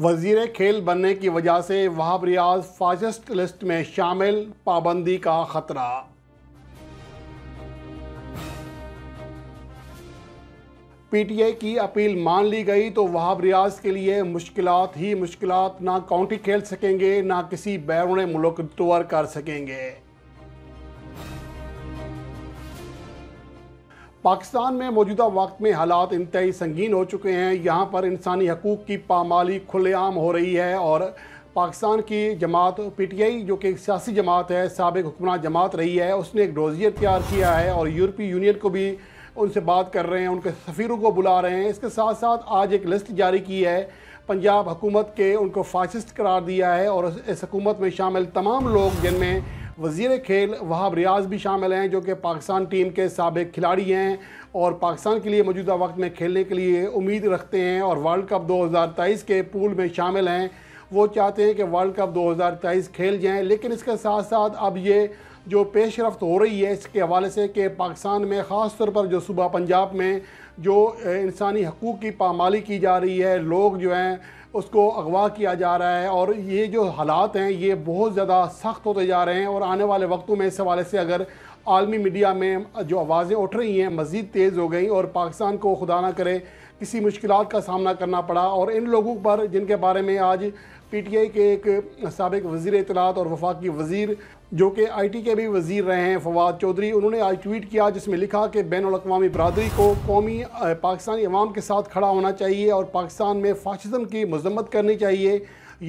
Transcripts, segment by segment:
वजीर खेल बनने की वजह से वहाब रियाज फाजिस्ट लिस्ट में शामिल पाबंदी का खतरा पीटीए की अपील मान ली गई तो वहाब रियाज के लिए मुश्किल ही मुश्किल ना काउंटी खेल सकेंगे ना किसी बैरून मुल्क टूर कर सकेंगे पाकिस्तान में मौजूदा वक्त में हालात इंतई संगीन हो चुके हैं यहाँ पर इंसानी हकूक़ की पामाली खुलेआम हो रही है और पाकिस्तान की जमात पी टी आई जो कि सियासी जमात है सबक हुक्मरान जमात रही है उसने एक डोजियर तैयार किया है और यूरोपीय यूनियन को भी उनसे बात कर रहे हैं उनके सफ़ीरों को बुला रहे हैं इसके साथ साथ आज एक लिस्ट जारी की है पंजाब हुकूमत के उनको फासिस्ट करार दिया है और इस हकूमत में शामिल तमाम लोग जिनमें वजीर खेल वहाब रियाज भी शामिल हैं जो कि पाकिस्तान टीम के सबक खिलाड़ी हैं और पाकिस्तान के लिए मौजूदा वक्त में खेलने के लिए उम्मीद रखते हैं और वर्ल्ड कप 2023 के पूल में शामिल हैं वो चाहते हैं कि वर्ल्ड कप 2023 खेल जाएं लेकिन इसके साथ साथ अब ये जो पेश रफ्त हो रही है इसके हवाले से कि पाकिस्तान में ख़ास तौर पर जो सूबा पंजाब में जो इंसानी हकूक़ की पामाली की जा रही है लोग जो हैं उसको अगवा किया जा रहा है और ये जो हालात हैं ये बहुत ज़्यादा सख्त होते जा रहे हैं और आने वाले वक्तों में इस हवाले से अगर आलमी मीडिया में जो आवाज़ें उठ रही हैं मज़ीद तेज़ हो गई और पाकिस्तान को खुदा ना करे किसी मुश्किल का सामना करना पड़ा और इन लोगों पर जिनके बारे में आज पी टी आई के एक सबक वजीर इतलात और वफाकी वजीर जो कि आई टी के भी वजीर रहे हैं फवाद चौधरी उन्होंने आज ट्वीट किया जिसमें लिखा कि बैन अवी बरदरी को कौमी पाकिस्तानी अवाम के साथ खड़ा होना चाहिए और पाकिस्तान में फाशिज़म की मजम्मत करनी चाहिए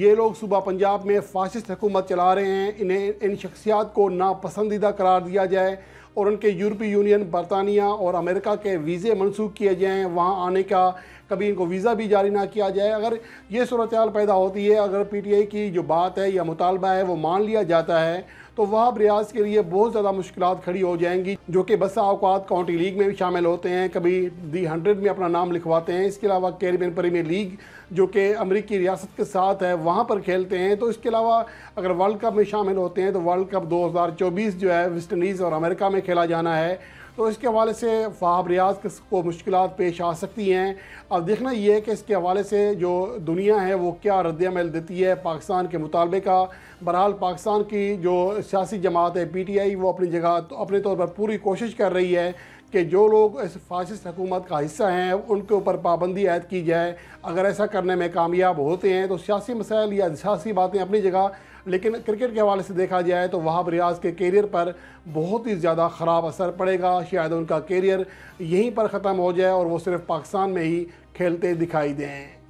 ये लोग सूबा पंजाब में फाशिस्ट हुकूमत चला रहे हैं इन्हें इन शख्सियात को नापसंदीदा करार दिया जाए और उनके यूरोपीय यूनियन बरतानिया और अमेरिका के वीज़े मनसूख किए जाएँ वहाँ आने का कभी इनको वीज़ा भी जारी ना किया जाए अगर ये सूरत पैदा होती है अगर पी टी आई की जो बात है या मुतालबा है वो मान लिया जाता है तो वहाँ रियाज के लिए बहुत ज़्यादा मुश्किल खड़ी हो जाएंगी जो कि बसा अवकात काउंटी लीग में भी शामिल होते हैं कभी दी हंड्रेड में अपना नाम लिखवाते हैं इसके अलावा कैरिबियन प्रीमियर लीग जो कि अमरीकी रियासत के साथ है वहाँ पर खेलते हैं तो इसके अलावा अगर वर्ल्ड कप में शामिल होते हैं तो वर्ल्ड कप चौबीस जो है वेस्ट इंडीज़ और अमेरिका में खेला जाना है तो इसके हवाले से फ़ाहब रियाज को मुश्किल पेश आ सकती हैं अब देखना ये है कि इसके हवाले से जो दुनिया है वो क्या रद्दमल देती है पाकिस्तान के मुतालबे का बहरहाल पाकिस्तान की जो सियासी जमात है पी टी आई वो अपनी जगह तो अपने तौर पर पूरी कोशिश कर रही है कि जो लोग इस फासिस्ट हुकूमत का हिस्सा हैं उनके ऊपर पाबंदी आयद की जाए अगर ऐसा करने में कामयाब होते हैं तो सियासी मसाइल या सियासी बातें अपनी जगह लेकिन क्रिकेट के हवाले से देखा जाए तो वहाब रियाज के कैरियर पर बहुत ही ज़्यादा ख़राब असर पड़ेगा शायद उनका कैरियर यहीं पर ख़त्म हो जाए और वो सिर्फ पाकिस्तान में ही खेलते दिखाई दें